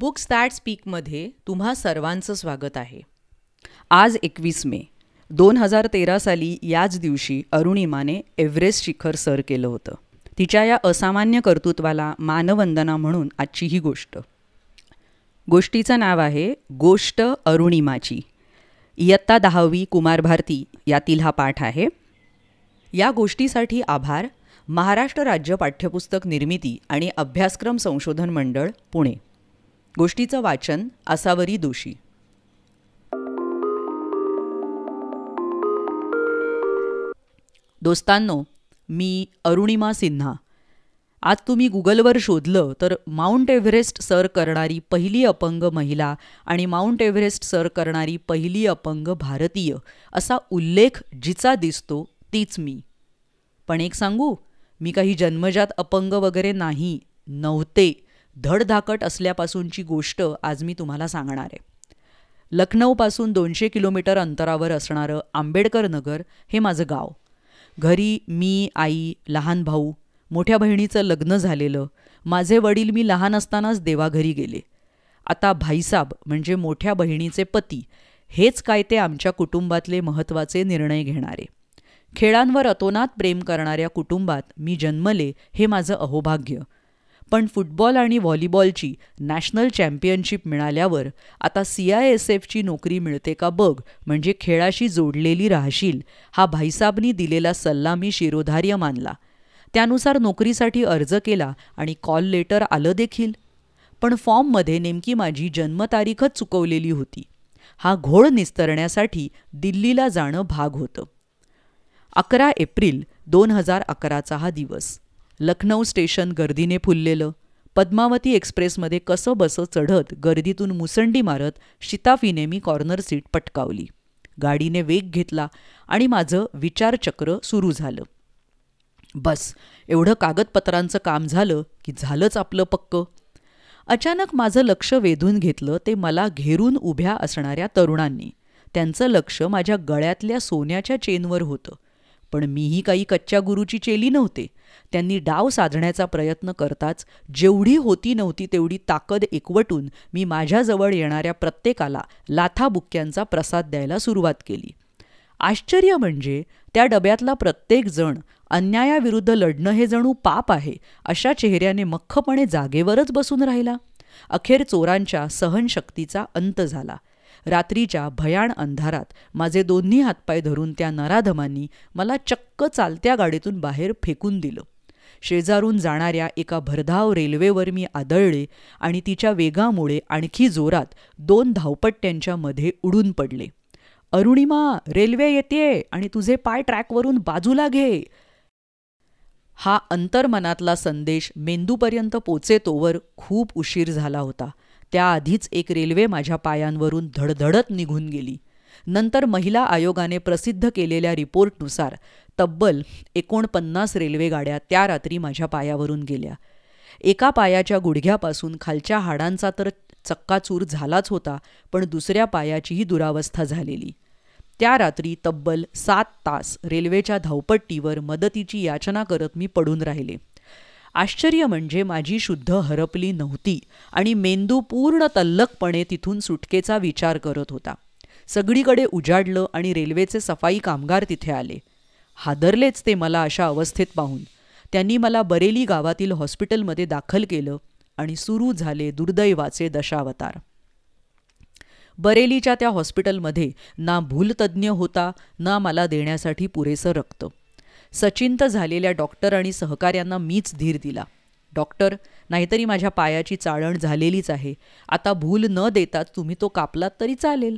books that स्पीकमध्ये तुम्हा सर्वांचं स्वागत आहे आज एकवीस मे दोन हजार तेरा साली याच दिवशी अरुणिमाने एव्हरेस्ट शिखर सर केलं होतं तिच्या या असामान्य कर्तृत्वाला मानवंदना म्हणून आजची ही गोष्ट गोष्टीचं नाव आहे गोष्ट अरुणिमाची इयत्ता दहावी कुमार भारती यातील हा पाठ आहे या गोष्टीसाठी आभार महाराष्ट्र राज्य पाठ्यपुस्तक निर्मिती आणि अभ्यासक्रम संशोधन मंडळ पुणे गोष्टीचं वाचन असावरी दोषी दोस्तांनो मी अरुणिमा सिन्हा आज तुम्ही गुगलवर शोधलं तर माउंट एव्हरेस्ट सर करणारी पहिली अपंग महिला आणि माउंट एव्हरेस्ट सर करणारी पहिली अपंग भारतीय असा उल्लेख जिचा दिसतो तीच मी पण एक सांगू मी काही जन्मजात अपंग वगैरे नाही नव्हते धडधाकट असल्यापासूनची गोष्ट आज मी तुम्हाला सांगणार आहे लखनौपासून दोनशे किलोमीटर अंतरावर असणारं आंबेडकर नगर हे माझं गाव घरी मी आई लहान भाऊ मोठ्या बहिणीचं लग्न झालेलं माझे वडील मी लहान असतानाच देवाघरी गेले आता भाईसाब म्हणजे मोठ्या बहिणीचे पती हेच काय ते आमच्या कुटुंबातले महत्त्वाचे निर्णय घेणारे खेळांवर अतोनात प्रेम करणाऱ्या कुटुंबात मी जन्मले हे माझं अहोभाग्य पण फुटबॉल आणि व्हॉलीबॉलची नॅशनल चॅम्पियनशिप मिळाल्यावर आता सी आय एस एफची नोकरी मिळते का बघ म्हणजे खेळाशी जोडलेली राहशील हा भाईसाबनी दिलेला सल्ला मी शिरोधार्य मानला त्यानुसार नोकरीसाठी अर्ज केला आणि कॉल लेटर आलं देखील पण फॉर्ममध्ये नेमकी माझी जन्मतारीखच चुकवलेली होती हा घोळ निस्तरण्यासाठी दिल्लीला जाणं भाग होतं अकरा एप्रिल दोन हजार अकराचा हा दिवस लखनौ स्टेशन गर्दीने फुललेलं पद्मावती एक्सप्रेसमध्ये कसं बसं चढत गर्दीतून मुसंडी मारत शिताफीने मी कॉर्नर सीट पटकावली गाडीने वेग घेतला आणि माझं विचारचक्र सुरू झालं बस एवढं कागदपत्रांचं काम झालं की झालंच आपलं पक्क अचानक माझं लक्ष वेधून घेतलं ते मला घेरून उभ्या असणाऱ्या तरुणांनी त्यांचं लक्ष माझ्या गळ्यातल्या सोन्याच्या चेनवर होतं पण मीही काही कच्च्या गुरुची चेली नव्हते त्यांनी डाव साधण्याचा प्रयत्न करताच जेवढी होती नव्हती तेवढी ताकद एकवटून मी माझ्याजवळ येणाऱ्या प्रत्येकाला लाथाबुक्क्यांचा प्रसाद द्यायला सुरुवात केली आश्चर्य म्हणजे त्या डब्यातला प्रत्येक जण अन्यायाविरुद्ध लढणं हे जणू पाप आहे अशा चेहऱ्याने मख्खपणे जागेवरच बसून राहिला अखेर चोरांच्या सहनशक्तीचा अंत झाला रात्रीच्या भयाण अंधारात माझे दोन्ही हातपाय धरून त्या नराधमांनी मला चक्क चालत्या गाडीतून बाहेर फेकून दिलं शेजारून जाणाऱ्या एका भरधाव रेल्वेवर मी आदळले आणि तिच्या वेगामुळे आणखी जोरात दोन धावपट्ट्यांच्या मध्ये उडून पडले अरुणिमा रेल्वे येते आणि तुझे पाय ट्रॅकवरून बाजूला घे हा अंतर्मनातला संदेश मेंदूपर्यंत पोचेतोवर खूप उशीर झाला होता त्याआधीच एक रेल्वे माझ्या पायांवरून धडधडत निघून गेली नंतर महिला आयोगाने प्रसिद्ध केलेल्या रिपोर्टनुसार तब्बल एकोणपन्नास रेल्वेगाड्या त्या रात्री माझ्या पायावरून गेल्या एका पायाच्या गुडघ्यापासून खालच्या हाडांचा तर चक्काचूर झालाच होता पण दुसऱ्या पायाचीही दुरावस्था झालेली त्या रात्री तब्बल सात तास रेल्वेच्या धावपट्टीवर मदतीची याचना करत मी पडून राहिले आश्चर्य म्हणजे माझी शुद्ध हरपली नव्हती आणि मेंदू पूर्ण तल्लकपणे तिथून सुटकेचा विचार करत होता सगळीकडे उजाडलं आणि रेल्वेचे सफाई कामगार तिथे आले हादरलेच ते मला अशा अवस्थेत पाहून त्यांनी मला बरेली गावातील हॉस्पिटलमध्ये दाखल केलं आणि सुरू झाले दुर्दैवाचे दशावतार बरेलीच्या त्या हॉस्पिटलमध्ये ना भूलतज्ज्ञ होता ना मला देण्यासाठी पुरेसं रक्त सचिंत झालेल्या डॉक्टर आणि सहकाऱ्यांना मीच धीर दिला डॉक्टर नाहीतरी माझ्या पायाची चाळण झालेलीच आहे आता भूल न देता तुम्ही तो कापलात तरी चालेल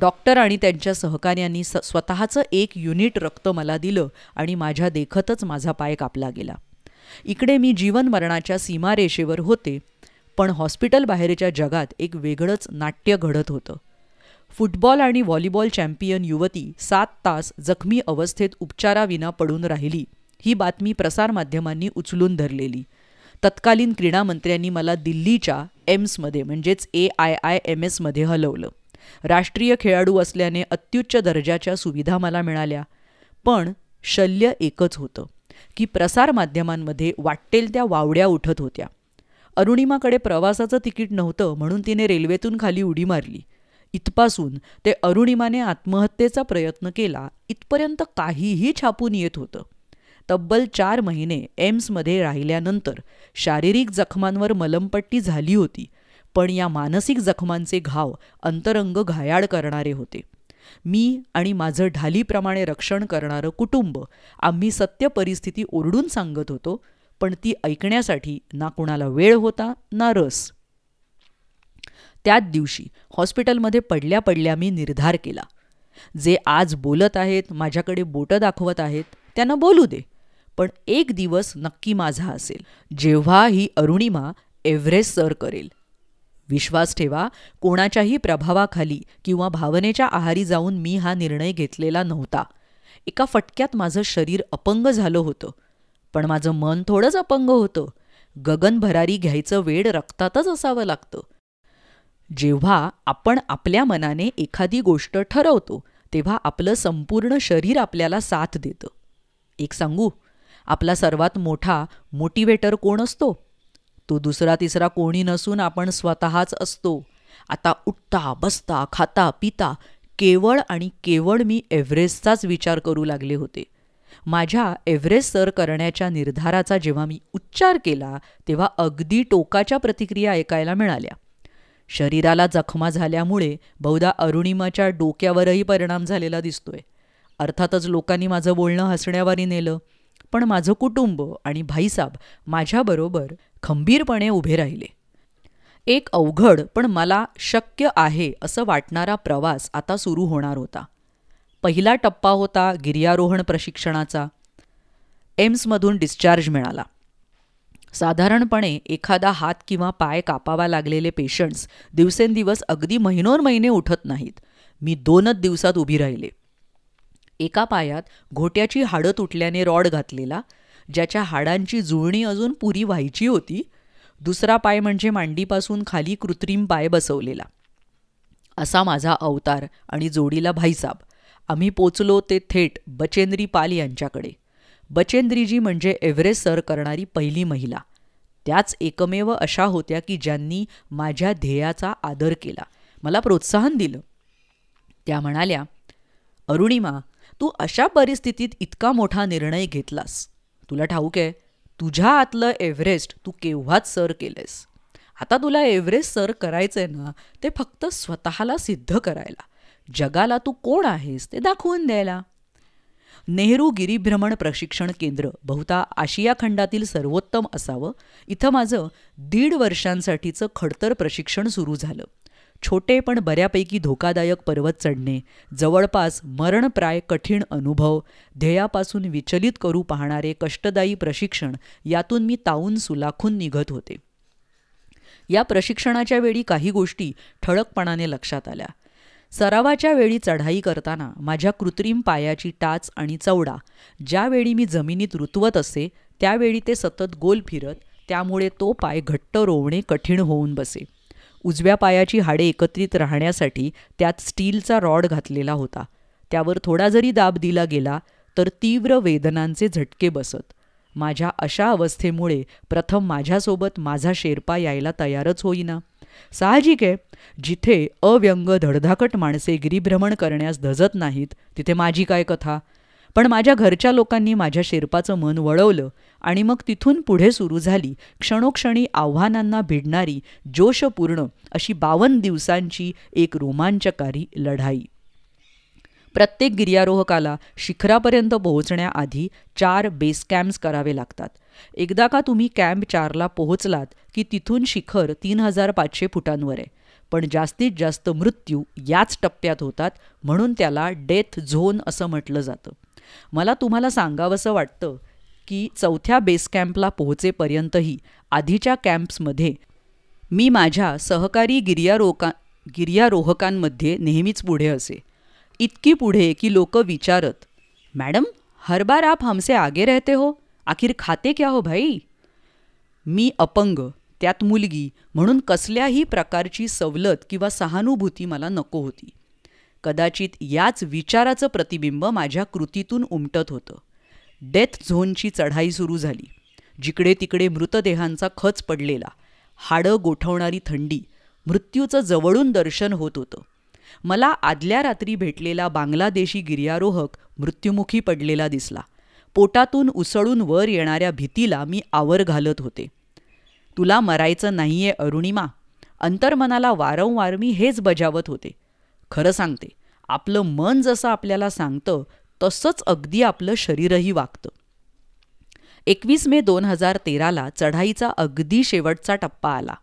डॉक्टर आणि त्यांच्या सहकाऱ्यांनी स स्वतःचं एक युनिट रक्त मला दिलं आणि माझ्या देखतच माझा पाय कापला गेला इकडे मी जीवन मरणाच्या सीमारेषेवर होते पण हॉस्पिटल बाहेरच्या जगात एक वेगळंच नाट्य घडत होतं फुटबॉल आणि व्हॉलीबॉल चॅम्पियन युवती सात तास जखमी अवस्थेत उपचाराविना पडून राहिली ही बातमी प्रसारमाध्यमांनी उचलून धरलेली तत्कालीन क्रीडा मंत्र्यांनी मला दिल्लीच्या एम्समध्ये म्हणजेच ए आय आय एम एसमध्ये हलवलं राष्ट्रीय खेळाडू असल्याने अत्युच्च दर्जाच्या सुविधा मला मिळाल्या पण शल्य एकच होतं की प्रसारमाध्यमांमध्ये वाटेल त्या वावड्या उठत होत्या अरुणिमाकडे प्रवासाचं तिकीट नव्हतं म्हणून तिने रेल्वेतून खाली उडी मारली इथपासून ते अरुणिमाने आत्महत्येचा प्रयत्न केला इथपर्यंत काहीही छापून येत होतं तब्बल चार महिने एम्समध्ये राहिल्यानंतर शारीरिक जखमांवर मलमपट्टी झाली होती पण या मानसिक जखमांचे घाव अंतरंग घायाळ करणारे होते मी आणि माझं ढालीप्रमाणे रक्षण करणारं कुटुंब आम्ही सत्य परिस्थिती ओरडून सांगत होतो पण ती ऐकण्यासाठी ना कुणाला वेळ होता ना रस त्याच दिवशी हॉस्पिटलमध्ये पडल्या पडल्या मी निर्धार केला जे आज बोलत आहेत माझ्याकडे बोटं दाखवत आहेत त्यांना बोलू दे पण एक दिवस नक्की माझा असेल जेव्हा ही अरुणिमा एव्हरेस्ट सर करेल विश्वास ठेवा कोणाच्याही प्रभावाखाली किंवा भावनेच्या आहारी जाऊन मी हा निर्णय घेतलेला नव्हता एका फटक्यात माझं शरीर अपंग झालं होतं पण माझं मन थोडंच अपंग होतं गगन भरारी घ्यायचं वेड रक्तातच असावं लागतं जेव्हा आपण आपल्या मनाने एखादी गोष्ट ठरवतो तेव्हा आपलं संपूर्ण शरीर आपल्याला साथ देतं एक सांगू आपला सर्वात मोठा मोटिवेटर कोण असतो तो दुसरा तिसरा कोणी नसून आपण स्वतःच असतो आता उठता बसता खाता पिता केवळ आणि केवळ मी एव्हरेस्टचाच विचार करू लागले होते माझ्या एव्हरेस्ट सर करण्याच्या निर्धाराचा जेव्हा मी उच्चार केला तेव्हा अगदी टोकाच्या प्रतिक्रिया ऐकायला मिळाल्या शरीराला जखमा झाल्यामुळे बहुधा अरुणिमाच्या डोक्यावरही परिणाम झालेला दिसतोय अर्थातच लोकांनी माझं बोलणं हसण्यावारी नेलं पण माझं कुटुंब आणि भाईसाब माझ्याबरोबर खंबीरपणे उभे राहिले एक अवघड पण मला शक्य आहे असं वाटणारा प्रवास आता सुरू होणार होता पहिला टप्पा होता गिर्यारोहण प्रशिक्षणाचा एम्समधून डिस्चार्ज मिळाला साधारणपणे एखादा हात किंवा पाय कापावा लागलेले पेशंट्स दिवसेंदिवस अगदी महिनोर महिने उठत नाहीत मी दोनच दिवसात उभी राहिले एका पायात घोट्याची हाडं तुटल्याने रॉड घातलेला ज्याच्या हाडांची जुळणी अजून पुरी व्हायची होती दुसरा पाय म्हणजे मांडीपासून खाली कृत्रिम पाय बसवलेला असा माझा अवतार आणि जोडीला भाईसाब आम्ही पोचलो ते थेट बचेंद्री पाल यांच्याकडे बचेंद्रीजी म्हणजे एव्हरेस्ट सर करणारी पहिली महिला त्याच एकमेव अशा होत्या की ज्यांनी माझ्या ध्येयाचा आदर केला मला प्रोत्साहन दिलं त्या म्हणाल्या अरुणिमा तू अशा परिस्थितीत इतका मोठा निर्णय घेतलास तुला ठाऊक आहे तुझ्या आतलं एव्हरेस्ट तू केव्हाच सर केलेस आता तुला एव्हरेस्ट सर करायचं आहे ना ते फक्त स्वतःला सिद्ध करायला जगाला तू कोण आहेस ते दाखवून द्यायला नेहरू गिरीभ्रमण प्रशिक्षण केंद्र बहुता आशिया खंडातील सर्वोत्तम असावं इथं माझं दीड वर्षांसाठीचं खडतर प्रशिक्षण सुरू झालं छोटे पण बऱ्यापैकी धोकादायक पर्वत चढणे जवळपास मरणप्राय कठीण अनुभव ध्येयापासून विचलित करू पाहणारे कष्टदायी प्रशिक्षण यातून मी ताऊन सुलाखून निघत होते या प्रशिक्षणाच्या वेळी काही गोष्टी ठळकपणाने लक्षात आल्या सरावाच्या वेळी चढाई करताना माझ्या कृत्रिम पायाची टाच आणि चवडा ज्यावेळी मी जमिनीत रुतवत असे त्यावेळी ते सतत गोल फिरत त्यामुळे तो पाय घट्ट रोवणे कठीण होऊन बसे उजव्या पायाची हाडे एकत्रित राहण्यासाठी त्यात स्टीलचा रॉड घातलेला होता त्यावर थोडा जरी दाब दिला गेला तर तीव्र वेदनांचे झटके बसत माझ्या अशा अवस्थेमुळे प्रथम माझ्यासोबत माझा शेर्पा यायला तयारच होईना साहजिक आहे जिथे अव्यंग धडधाकट माणसे गिरीभ्रमण करण्यास धजत नाहीत तिथे माझी काय कथा पण माझ्या घरच्या लोकांनी माझ्या शेर्पाचं मन वळवलं आणि मग तिथून पुढे सुरू झाली क्षणोक्षणी आव्हानांना भिडणारी जोशपूर्ण अशी बावन्न दिवसांची एक रोमांचकारी लढाई प्रत्येक गिर्यारोहकाला शिखरापर्यंत पोहोचण्याआधी चार बेस कॅम्प्स करावे लागतात एकदा का तुम्ही कॅम्प चारला पोहोचलात की तिथून शिखर तीन हजार पाचशे फुटांवर आहे पण जास्तीत जास्त मृत्यू याच टप्प्यात होतात म्हणून त्याला डेथ झोन असं म्हटलं जातं मला तुम्हाला सांगावंसं वाटतं की चौथ्या बेस कॅम्पला पोहोचेपर्यंतही आधीच्या कॅम्प्समध्ये मी माझ्या सहकारी गिर्यारोका गिर्यारोहकांमध्ये नेहमीच पुढे असे इतकी पुढे की लोक विचारत मॅडम हर बार आप हमसे आगे रहते हो आखिर खाते क्या हो भाई मी अपंग त्यात मुलगी म्हणून कसल्याही प्रकारची सवलत किंवा सहानुभूती मला नको होती कदाचित याच विचाराचं प्रतिबिंब माझ्या कृतीतून उमटत होतं डेथ झोनची चढाई सुरू झाली जिकडे तिकडे मृतदेहांचा खच पडलेला हाडं गोठवणारी थंडी मृत्यूचं जवळून दर्शन होत होतं मला आदल्या रात्री भेटलेला बांगलादेशी गिर्यारोहक मृत्युमुखी पडलेला दिसला पोटातून उसळून वर येणाऱ्या भीतीला मी आवर घालत होते तुला मरायचं नाहीये अरुणिमा अंतर्मनाला वारंवार मी हेच बजावत होते खरं सांगते आपलं मन जसं आपल्याला सांगतं तसंच अगदी आपलं शरीरही वागतं एकवीस मे दोन हजार तेराला चढाईचा अगदी शेवटचा टप्पा आला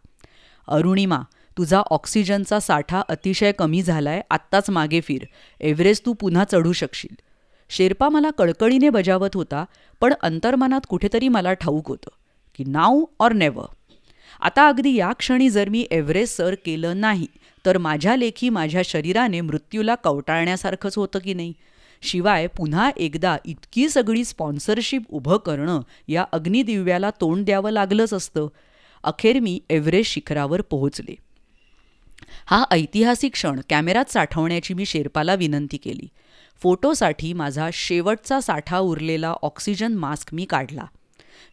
अरुणिमा तुझा ऑक्सिजनचा साठा अतिशय कमी झालाय आत्ताच मागे फिर एव्हरेस्ट तू पुन्हा चढू शकशील शेर्पा मला कळकळीने बजावत होता पण अंतर्मनात कुठेतरी मला ठाऊक होतं की नाव ऑर नेव्हर आता अगदी या क्षणी जर मी एव्हरेस्ट सर केलं नाही तर माझ्या लेखी माझ्या शरीराने मृत्यूला कवटाळण्यासारखंच होतं की नाही शिवाय पुन्हा एकदा इतकी सगळी स्पॉन्सरशिप उभं करणं या अग्निदिव्याला तोंड द्यावं लागलंच असतं अखेर मी एव्हरेस्ट शिखरावर पोहोचले हा ऐतिहासिक क्षण कॅमेरात साठवण्याची मी शेर्पाला विनंती केली फोटोसाठी माझा शेवटचा साठा उरलेला ऑक्सिजन मास्क मी काढला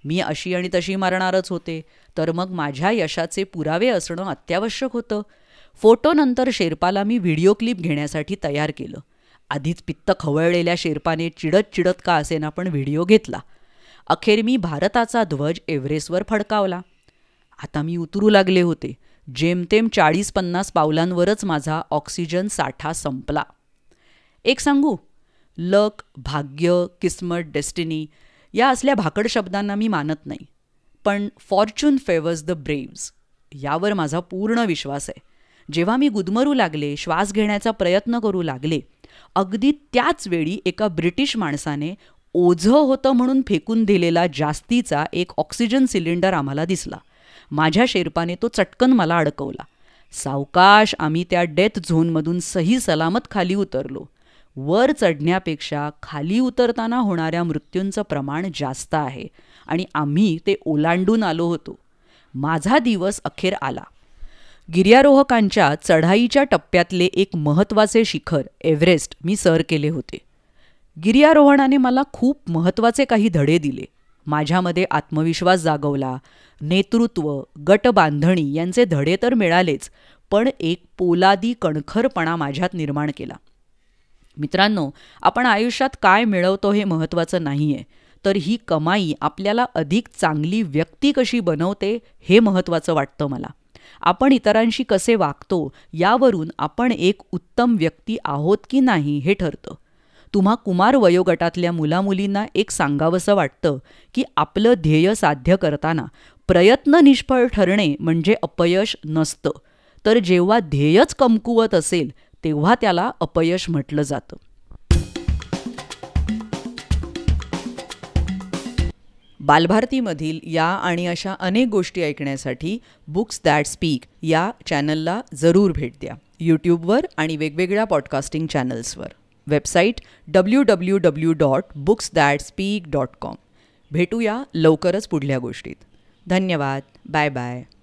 मी अशी आणि तशी मरणारच होते तर मग माझ्या यशाचे पुरावे असणं अत्यावश्यक होतं फोटोनंतर शेर्पाला मी व्हिडिओ क्लिप घेण्यासाठी तयार केलं आधीच पित्त खवळलेल्या शेर्पाने चिडत चिडत का असेना पण व्हिडिओ घेतला अखेर मी भारताचा ध्वज एव्हरेस्टवर फडकावला आता मी उतरू लागले होते जेमतेम चाळीस पन्नास पावलांवरच माझा ऑक्सिजन साठा संपला एक सांगू लक भाग्य किस्मत डेस्टिनी या असल्या भाकड शब्दांना मी मानत नाही पण फॉर्च्यून फेवर्स द ब्रेव्ज यावर माझा पूर्ण विश्वास आहे जेव्हा मी गुदमरू लागले श्वास घेण्याचा प्रयत्न करू लागले अगदी त्याच वेळी एका ब्रिटिश माणसाने ओझं होतं म्हणून फेकून दिलेला जास्तीचा एक ऑक्सिजन सिलेंडर आम्हाला दिसला माझ्या शेर्पाने तो चटकन मला अडकवला सावकाश आम्ही त्या डेथ झोनमधून सही सलामत खाली उतरलो वर चढण्यापेक्षा खाली उतरताना होणाऱ्या मृत्यूंचं प्रमाण जास्त आहे आणि आम्ही ते ओलांडून आलो होतो माझा दिवस अखेर आला गिर्यारोहकांच्या चढाईच्या टप्प्यातले एक महत्त्वाचे शिखर एव्हरेस्ट मी सर केले होते गिर्यारोहणाने मला खूप महत्त्वाचे काही धडे दिले माझ्यामध्ये आत्मविश्वास जागवला नेतृत्व गटबांधणी यांचे धडे तर मिळालेच पण एक पोलादी कणखरपणा माझ्यात निर्माण केला मित्रांनो आपण आयुष्यात काय मिळवतो हे महत्त्वाचं नाही आहे तर ही कमाई आपल्याला अधिक चांगली व्यक्ती कशी बनवते हे महत्त्वाचं वाटतं मला आपण इतरांशी कसे वागतो यावरून आपण एक उत्तम व्यक्ती आहोत की नाही हे ठरतं तुम्हा कुमार वयोगटातल्या मुलामुलींना एक सांगावंसं वाटतं की आपलं ध्येय साध्य करताना प्रयत्न निष्फळ ठरणे म्हणजे अपयश नसतं तर जेव्हा ध्येयच कमकुवत असेल तेव्हा त्याला अपयश म्हटलं जातं बालभारतीमधील या आणि अशा अनेक गोष्टी ऐकण्यासाठी बुक्स दॅट स्पीक या चॅनलला जरूर भेट द्या यूट्यूबवर आणि वेगवेगळ्या पॉडकास्टिंग चॅनल्सवर website W W W dot books that speak dot com भेटूया लवकरच पुढल्या गोष्टीत धन्यवाद बाय बाय